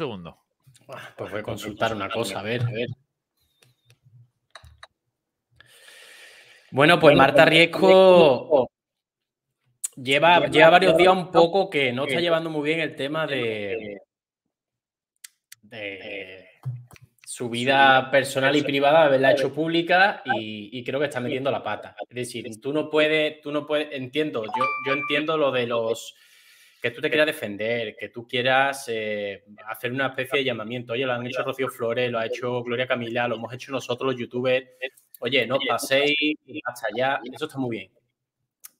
segundo. Pues voy a consultar una cosa, a ver, a ver. Bueno, pues, pues Marta Riesco lleva, lleva varios días un poco que no está llevando muy bien el tema de, su vida personal y privada, haberla hecho pública y, creo que está metiendo la pata. Es decir, tú no puedes, tú no puedes, entiendo, yo, yo entiendo lo de los que tú te quieras defender, que tú quieras eh, hacer una especie de llamamiento. Oye, lo han hecho Rocío Flores, lo ha hecho Gloria Camila, lo hemos hecho nosotros los youtubers. Oye, no paséis hasta allá, eso está muy bien.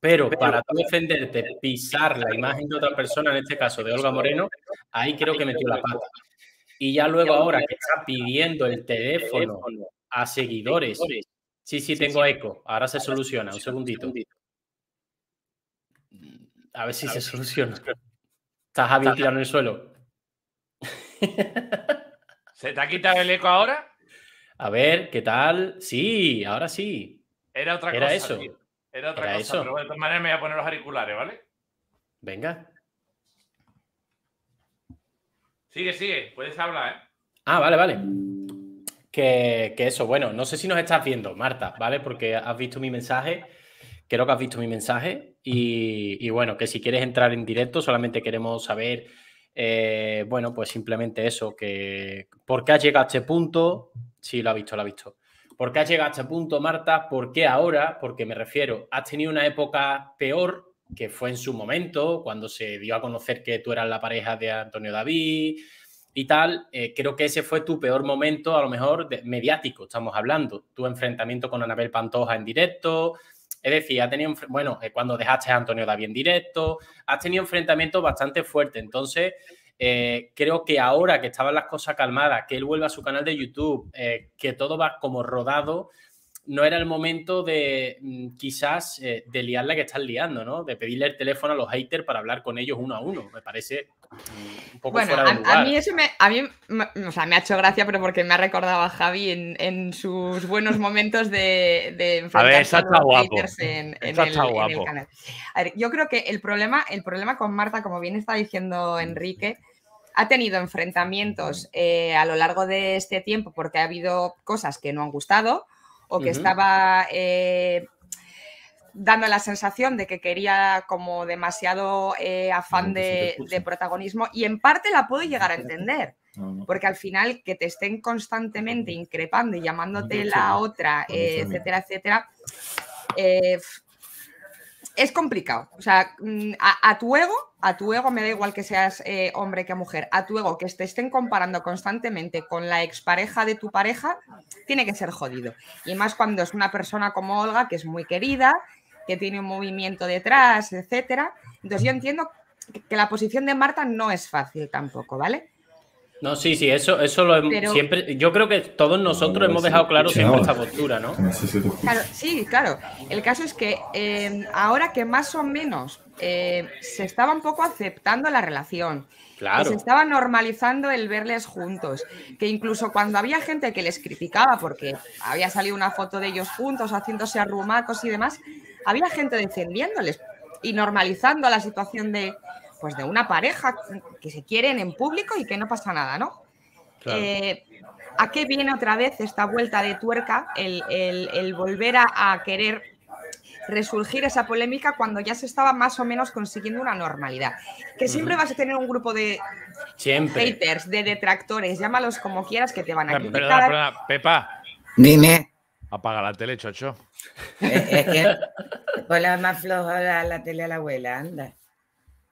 Pero para tú defenderte, pisar la imagen de otra persona, en este caso de Olga Moreno, ahí creo que metió la pata. Y ya luego ahora que está pidiendo el teléfono a seguidores. Sí, sí, tengo eco. Ahora se soluciona. Un segundito. A ver si se soluciona. Estás Javi en el suelo. ¿Se te ha quitado el eco ahora? A ver, ¿qué tal? Sí, ahora sí. Era otra Era cosa. Eso. Era otra cosa. de todas maneras me voy a poner los auriculares, ¿vale? Venga. Sigue, sigue. Puedes hablar, ¿eh? Ah, vale, vale. Que, que, eso, bueno, no sé si nos estás viendo, Marta, ¿vale? Porque has visto mi mensaje. Creo que has visto mi mensaje. Y, bueno, que si quieres entrar en directo, solamente queremos saber, eh, bueno, pues simplemente eso, que por qué has llegado a este punto, sí, lo ha visto, lo ha visto. ¿Por qué has llegado a este punto, Marta? ¿Por qué ahora? Porque me refiero, has tenido una época peor que fue en su momento, cuando se dio a conocer que tú eras la pareja de Antonio David y tal. Eh, creo que ese fue tu peor momento, a lo mejor mediático, estamos hablando. Tu enfrentamiento con Anabel Pantoja en directo, es decir, ha tenido, bueno, eh, cuando dejaste a Antonio David en directo, has tenido enfrentamientos bastante fuertes. Entonces, eh, creo que ahora que estaban las cosas calmadas, que él vuelva a su canal de YouTube, eh, que todo va como rodado, no era el momento de mm, quizás eh, de liarla que están liando, ¿no? De pedirle el teléfono a los haters para hablar con ellos uno a uno. Me parece mm, un poco bueno, a, mí eso me, a mí, me ha hecho gracia, pero porque me ha recordado a Javi en, sus buenos momentos de, enfrentarse a, los haters en, el, canal. A ver, yo creo que el problema, el problema con Marta, como bien está diciendo Enrique, ha tenido enfrentamientos eh, a lo largo de este tiempo porque ha habido cosas que no han gustado, o que estaba eh, dando la sensación de que quería como demasiado eh, afán pues de, pues protagonismo y en parte la puedo llegar a entender. Porque al final que te estén constantemente increpando y llamándote la otra, eh, etcétera etcétera, etcétera, es complicado. O sea, mm, a, tu ego, a tu ego, me da igual que seas eh, hombre que mujer, a tu ego que te estén comparando constantemente con la expareja de tu pareja, tiene que ser jodido. Y más cuando es una persona como Olga, que es muy querida, que tiene un movimiento detrás, etcétera. Entonces yo entiendo que la posición de Marta no es fácil tampoco, ¿vale? No, sí, sí, eso, eso lo hemos, siempre. Yo creo que todos nosotros hemos dejado claro siempre esta postura, ¿no? sí, claro. El caso es que eh, ahora que más o menos eh, se estaba un poco aceptando la relación, claro. se estaba normalizando el verles juntos, que incluso cuando había gente que les criticaba porque había salido una foto de ellos juntos haciéndose arrumacos y demás, había gente defendiéndoles y normalizando la situación de pues de una pareja que se quieren en público y que no pasa nada, ¿no? Eh, ¿A qué viene otra vez esta vuelta de tuerca, el, volver a, querer resurgir esa polémica cuando ya se estaba más o menos consiguiendo una normalidad? Que siempre vas a tener un grupo de haters, de detractores, llámalos como quieras que te van a criticar. Perdona, Pepa. Dime. Apaga la tele, chocho. Hola, eh, más flojo, la tele a la abuela, anda.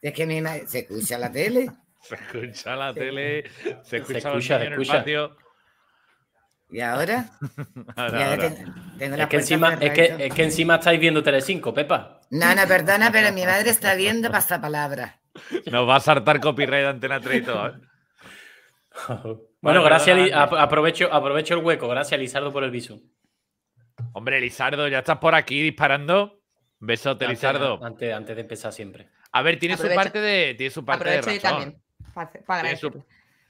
Es que ni ¿Se escucha la tele? Se escucha la tele, se escucha, en el patio. ¿Y ahora? es, que encima, estáis viendo Telecinco, Pepa. Nana, perdona, pero mi madre está viendo pasapalabra. Nos va a saltar copyright de Antena 3 y todo. ¿eh? bueno, gracias, aprovecho, aprovecho el hueco. Gracias, Lizardo, por el viso. Hombre, Lizardo, ya estás por aquí disparando. Besote, Lizardo. Antes, antes de empezar siempre. A ver, tiene su parte de. Tiene su parte de razón. También,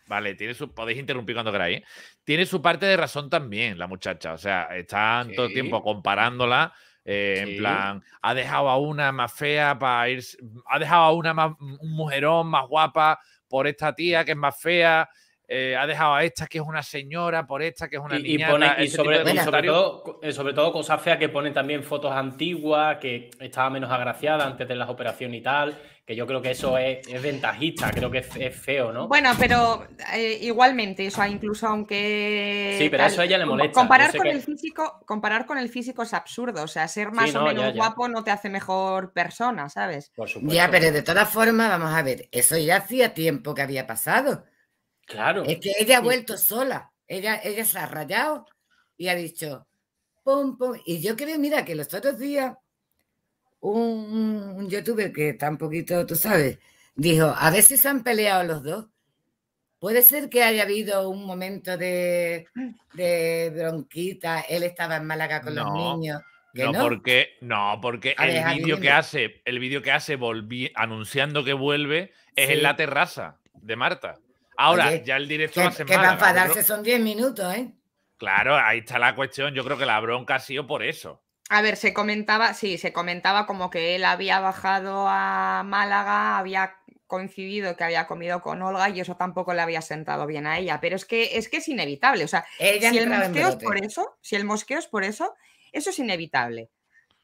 vale, tiene su. Podéis interrumpir cuando queráis. ¿eh? Tiene su parte de razón también, la muchacha. O sea, están todo el tiempo comparándola. Eh, en plan, ha dejado a una más fea para ir. Ha dejado a una más, un mujerón más guapa por esta tía que es más fea. Eh, ha dejado a esta que es una señora, por esta que es una niña este y, sobre, todo, eh, sobre todo cosas feas que pone también fotos antiguas, que estaba menos agraciada antes de las operaciones y tal, que yo creo que eso es, ventajista, creo que es, feo, ¿no? Bueno, pero eh, igualmente, eso incluso aunque... Sí, pero eso ella le molesta. Comparar con, el físico, comparar con el físico es absurdo, o sea, ser más o menos guapo no te hace mejor persona, ¿sabes? Ya, pero de todas formas, vamos a ver, eso ya hacía tiempo que había pasado. Claro. Es que ella ha vuelto sola. Ella, ella se ha rayado y ha dicho, pum, Y yo creo, mira, que los otros días un, youtuber que tampoco poquito, tú sabes, dijo, a veces se han peleado los dos. Puede ser que haya habido un momento de, bronquita, él estaba en Málaga con los niños. No, porque, no, porque el vídeo que hace, el vídeo que hace anunciando que vuelve, es en la terraza de Marta. Ahora, ya el directo que, hace Que para son 10 minutos, ¿eh? Claro, ahí está la cuestión. Yo creo que la bronca ha sido por eso. A ver, se comentaba, sí, se comentaba como que él había bajado a Málaga, había coincidido que había comido con Olga y eso tampoco le había sentado bien a ella. Pero es que es, que es inevitable. O sea, si el mosqueo es por eso, si el mosqueo es por eso, eso es inevitable.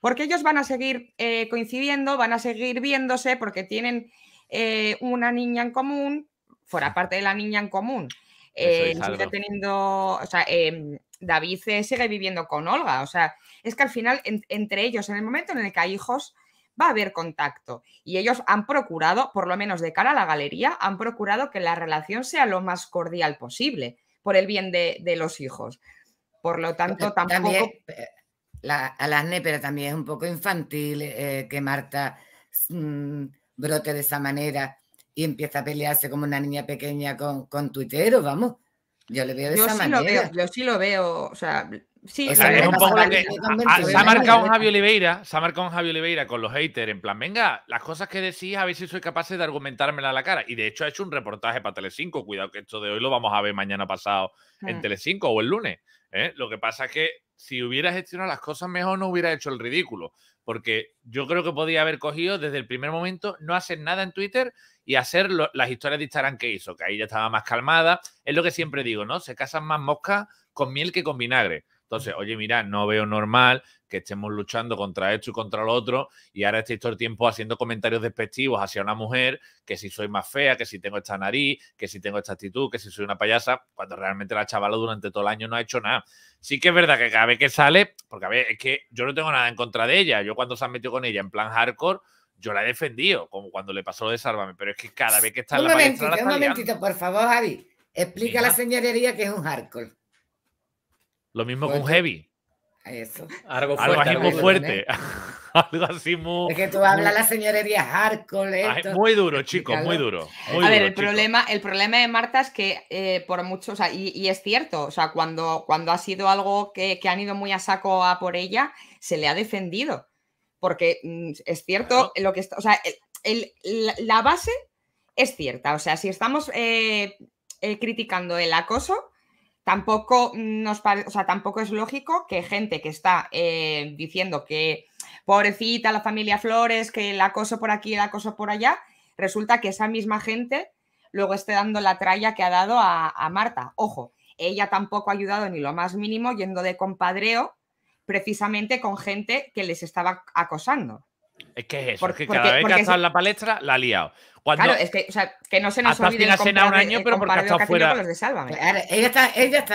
Porque ellos van a seguir eh, coincidiendo, van a seguir viéndose, porque tienen eh, una niña en común, fuera parte de la niña en común. Eh, teniendo, o sea, em, David sigue viviendo con Olga, o sea, es que al final entre ellos, en el momento en el que hay hijos, va a haber contacto. Y ellos han procurado, por lo menos de cara a la galería, han procurado que la relación sea lo más cordial posible, por el bien de, los hijos. Por lo tanto, tampoco... También, eh, la, Alasne, pero también es un poco infantil eh, que Marta mm, brote de esa manera y empieza a pelearse como una niña pequeña con, con o vamos. Yo le veo de esa manera. yo sí lo veo, o sea, sí. es un poco que, se ha marcado un Javi Oliveira, se ha marcado Oliveira con los haters, en plan, venga, las cosas que decís, a ver si soy capaz de argumentármela a la cara. Y de hecho ha hecho un reportaje para Telecinco, cuidado que esto de hoy lo vamos a ver mañana pasado en tele mm. Telecinco o el lunes. ¿eh? Lo que pasa es que si hubiera gestionado las cosas mejor, no hubiera hecho el ridículo porque yo creo que podía haber cogido desde el primer momento no hacer nada en Twitter y hacer las historias de Instagram que hizo, que ahí ya estaba más calmada. Es lo que siempre digo, ¿no? Se casan más moscas con miel que con vinagre. Entonces, oye, mira, no veo normal que estemos luchando contra esto y contra lo otro y ahora estéis todo el tiempo haciendo comentarios despectivos hacia una mujer, que si soy más fea, que si tengo esta nariz, que si tengo esta actitud, que si soy una payasa, cuando realmente la chavala durante todo el año no ha hecho nada. Sí que es verdad que cada vez que sale, porque a ver, es que yo no tengo nada en contra de ella, yo cuando se ha metido con ella en plan hardcore, yo la he defendido, como cuando le pasó lo de Sálvame, pero es que cada vez que está en la palestra... Un momentito, por favor, Javi. Explica a la señorería que es un hardcore. Lo mismo con heavy. Algo fuerte. Algo así muy fuerte. Algo así muy. Es que tú hablas la señorería hardcore. Esto. muy duro, chicos, muy duro. a ver, el, problema, el problema de Marta es que eh, por mucho, o y, es cierto, o sea, cuando, cuando ha sido algo que, han ido muy a saco a por ella, se le ha defendido. Porque mm, es cierto lo que está. O sea, la base es cierta. O sea, si estamos eh, eh, criticando el acoso Tampoco, nos tampoco es lógico que gente que está eh, diciendo que pobrecita la familia Flores, que el acoso por aquí, el acoso por allá, resulta que esa misma gente luego esté dando la tralla que ha dado a, Marta. Ojo, ella tampoco ha ayudado ni lo más mínimo yendo de compadreo precisamente con gente que les estaba acosando. Es que es porque, cada vez que ha la palestra la ha liado claro, es que, o sea, que no se nos olvide la cena un año, pero porque ella, está,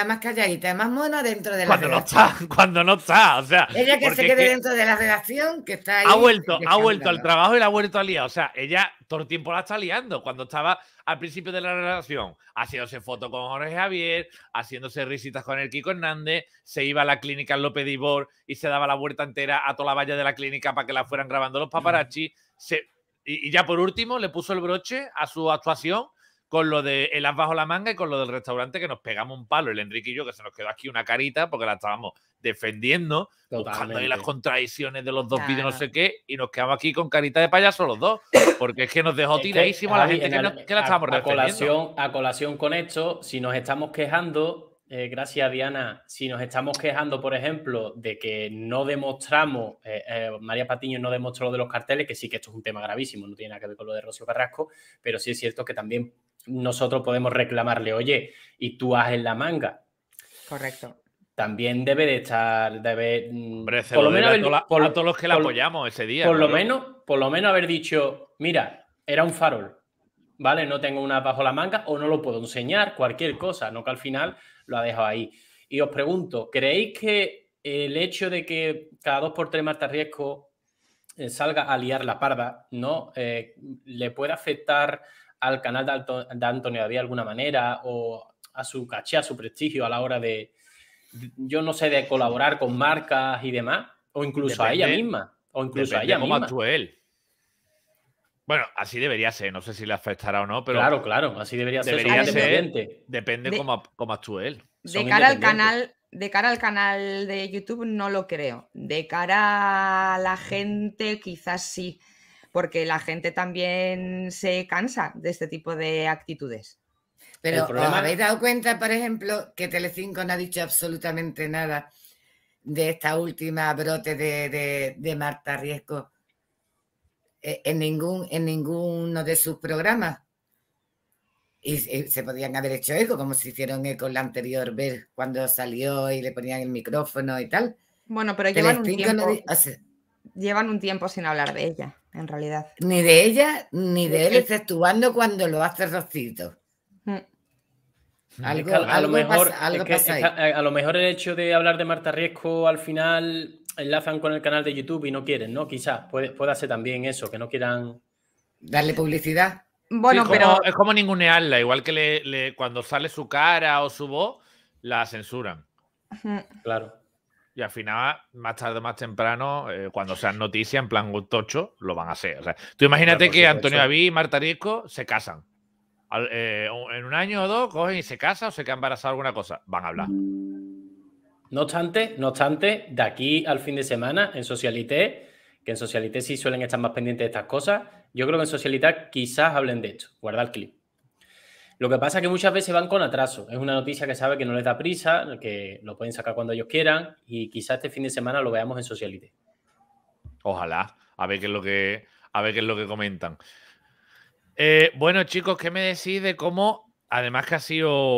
más calladita, más mona dentro de la cuando no está, Cuando no está, o sea. Ella que se quede dentro de la redacción, que está ahí. Ha vuelto, ha vuelto al trabajo y la ha vuelto a liar. O sea, ella todo el tiempo la está liando. Cuando estaba al principio de la relación, haciéndose fotos con Jorge Javier, haciéndose risitas con el Kiko Hernández, se iba a la clínica López Ibor y se daba la vuelta entera a toda la valla de la clínica para que la fueran grabando los paparazzi. Se, y, ya por último, le puso el broche a su actuación con lo de el as bajo la manga y con lo del restaurante que nos pegamos un palo, el Enrique y yo, que se nos quedó aquí una carita porque la estábamos defendiendo, buscando ahí las contradicciones de los dos vídeos, no sé qué, y nos quedamos aquí con carita de payaso los dos, porque es que nos dejó tiradísimo a la gente que, la estábamos a, a colación con esto, si nos estamos quejando, eh, gracias, Diana. Si nos estamos quejando, por ejemplo, de que no demostramos, eh, eh, María Patiño no demostró lo de los carteles, que sí que esto es un tema gravísimo, no tiene nada que ver con lo de Rocío Carrasco, pero sí es cierto que también nosotros podemos reclamarle, oye, y tú haz en la manga. Correcto. También debe de estar, debe... Mm, por lo menos todos los que la apoyamos ese día. Por lo menos, por lo menos haber dicho, mira, era un farol, ¿vale? No tengo una bajo la manga o no lo puedo enseñar, cualquier cosa, no que al final lo ha dejado ahí. Y os pregunto, ¿creéis que el hecho de que cada dos por tres Marta Riesco eh, salga a liar la parda, ¿no? Eh, ¿Le puede afectar al canal de, Alto, Antonio David de alguna manera o a su caché, a su prestigio a la hora de, yo no sé, de colaborar con marcas y demás? O incluso a ella misma. O incluso a ella misma. Bueno, así debería ser, no sé si le afectará o no, pero. Claro, claro, así debería, ser. depende cómo, actúe él. De cara, al canal, de cara al canal de YouTube no lo creo. De cara a la gente, quizás sí, porque la gente también se cansa de este tipo de actitudes. Pero ¿os habéis dado cuenta, por ejemplo, que Telecinco no ha dicho absolutamente nada de esta última brote de, de, de Marta Riesco? Eh, en, ningún, en ninguno de sus programas. Y, se podían haber hecho eco, como se hicieron eco la anterior vez cuando salió y le ponían el micrófono y tal. Bueno, pero llevan un, tiempo, llevan un tiempo sin hablar de ella, en realidad. Ni de ella, ni de él, exceptuando eh, cuando lo hace Rocito. Mm. a, lo mejor, eh, a, lo mejor el hecho de hablar de Marta Riesco al final enlazan con el canal de YouTube y no quieren, ¿no? Quizás puede, pueda ser también eso, que no quieran. Darle publicidad. Bueno, pero. es como ningunearla, igual que cuando sale su cara o su voz, la censuran. Claro. Y al final, más tarde o más temprano, eh, cuando sean noticias en plan tocho, lo van a hacer. O sea, tú imagínate que Antonio David y Marta Rico se casan. Eh, en un año o dos cogen y se casan o se quedan embarazadas alguna cosa. Van a hablar. No obstante, no obstante, de aquí al fin de semana en Socialité, que en Socialité sí suelen estar más pendientes de estas cosas, yo creo que en Socialité quizás hablen de esto. Guarda el clip. Lo que pasa es que muchas veces van con atraso. Es una noticia que sabe que no les da prisa, que lo pueden sacar cuando ellos quieran y quizás este fin de semana lo veamos en Socialité. Ojalá. A ver qué es lo que, a ver qué es lo que comentan. Eh, bueno, chicos, ¿qué me decís de cómo, además que ha sido